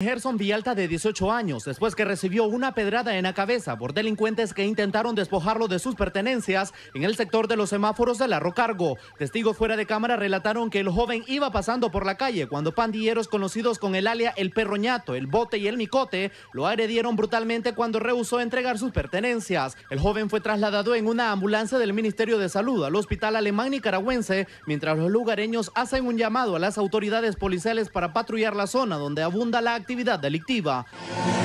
Gerson Vialta de 18 años, después que recibió una pedrada en la cabeza por delincuentes que intentaron despojarlo de sus pertenencias en el sector de los semáforos de la rocargo Testigos fuera de cámara relataron que el joven iba pasando por la calle cuando pandilleros conocidos con el alia El Perroñato, El Bote y El Micote lo agredieron brutalmente cuando rehusó entregar sus pertenencias. El joven fue trasladado en una ambulancia del Ministerio de Salud al Hospital Alemán Nicaragüense, mientras los lugareños hacen un llamado a las autoridades policiales para patrullar la zona donde abunda la actividad delictiva.